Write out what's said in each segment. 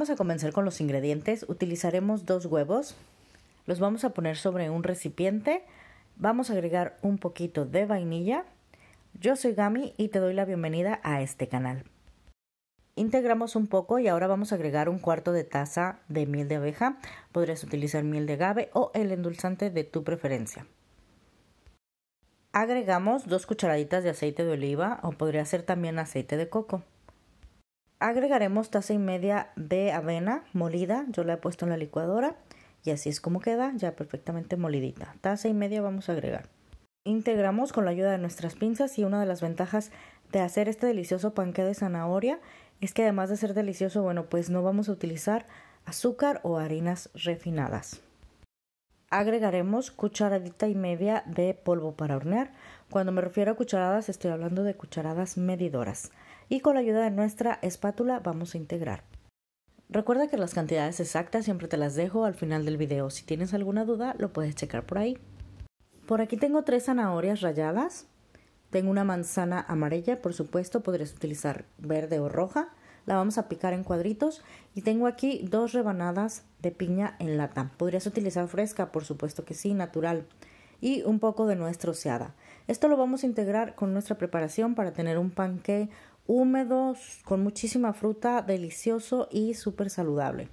Vamos a comenzar con los ingredientes. Utilizaremos dos huevos. Los vamos a poner sobre un recipiente. Vamos a agregar un poquito de vainilla. Yo soy Gami y te doy la bienvenida a este canal. Integramos un poco y ahora vamos a agregar un cuarto de taza de miel de abeja. Podrías utilizar miel de agave o el endulzante de tu preferencia. Agregamos dos cucharaditas de aceite de oliva o podría ser también aceite de coco. Agregaremos taza y media de avena molida, yo la he puesto en la licuadora y así es como queda, ya perfectamente molidita. Taza y media vamos a agregar. Integramos con la ayuda de nuestras pinzas y una de las ventajas de hacer este delicioso panque de zanahoria es que además de ser delicioso, bueno, pues no vamos a utilizar azúcar o harinas refinadas agregaremos cucharadita y media de polvo para hornear. Cuando me refiero a cucharadas estoy hablando de cucharadas medidoras. Y con la ayuda de nuestra espátula vamos a integrar. Recuerda que las cantidades exactas siempre te las dejo al final del video. Si tienes alguna duda lo puedes checar por ahí. Por aquí tengo tres zanahorias ralladas. Tengo una manzana amarilla, por supuesto podrías utilizar verde o roja la vamos a picar en cuadritos y tengo aquí dos rebanadas de piña en lata. Podrías utilizar fresca, por supuesto que sí, natural. Y un poco de nuestra troceada. Esto lo vamos a integrar con nuestra preparación para tener un panque húmedo, con muchísima fruta, delicioso y súper saludable.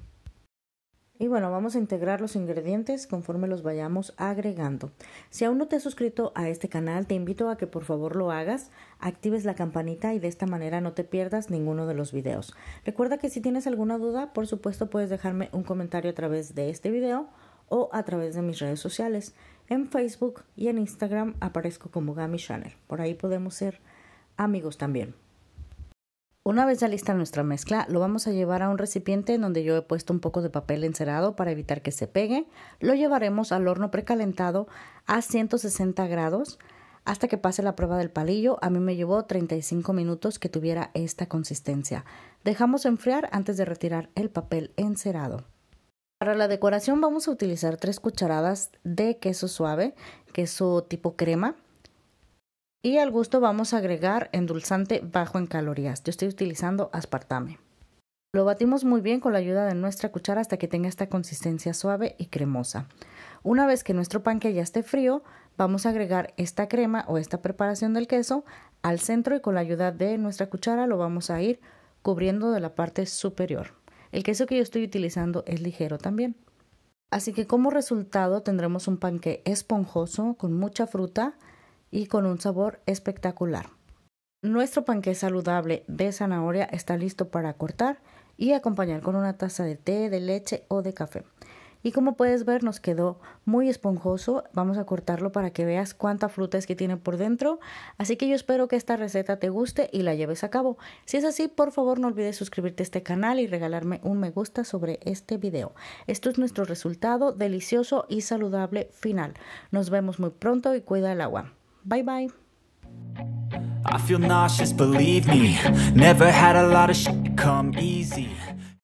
Y bueno, vamos a integrar los ingredientes conforme los vayamos agregando. Si aún no te has suscrito a este canal, te invito a que por favor lo hagas, actives la campanita y de esta manera no te pierdas ninguno de los videos. Recuerda que si tienes alguna duda, por supuesto puedes dejarme un comentario a través de este video o a través de mis redes sociales. En Facebook y en Instagram aparezco como Gami Shanner. Por ahí podemos ser amigos también. Una vez ya lista nuestra mezcla, lo vamos a llevar a un recipiente en donde yo he puesto un poco de papel encerado para evitar que se pegue. Lo llevaremos al horno precalentado a 160 grados hasta que pase la prueba del palillo. A mí me llevó 35 minutos que tuviera esta consistencia. Dejamos enfriar antes de retirar el papel encerado. Para la decoración vamos a utilizar 3 cucharadas de queso suave, queso tipo crema, y al gusto vamos a agregar endulzante bajo en calorías. Yo estoy utilizando aspartame. Lo batimos muy bien con la ayuda de nuestra cuchara hasta que tenga esta consistencia suave y cremosa. Una vez que nuestro panque ya esté frío, vamos a agregar esta crema o esta preparación del queso al centro y con la ayuda de nuestra cuchara lo vamos a ir cubriendo de la parte superior. El queso que yo estoy utilizando es ligero también. Así que como resultado tendremos un panque esponjoso con mucha fruta, y con un sabor espectacular. Nuestro panqué saludable de zanahoria está listo para cortar y acompañar con una taza de té, de leche o de café. Y como puedes ver nos quedó muy esponjoso, vamos a cortarlo para que veas cuánta fruta es que tiene por dentro. Así que yo espero que esta receta te guste y la lleves a cabo. Si es así, por favor no olvides suscribirte a este canal y regalarme un me gusta sobre este video. Esto es nuestro resultado delicioso y saludable final. Nos vemos muy pronto y cuida el agua. Bye bye. I feel nauseous, believe me. Never had a lot of shit come easy.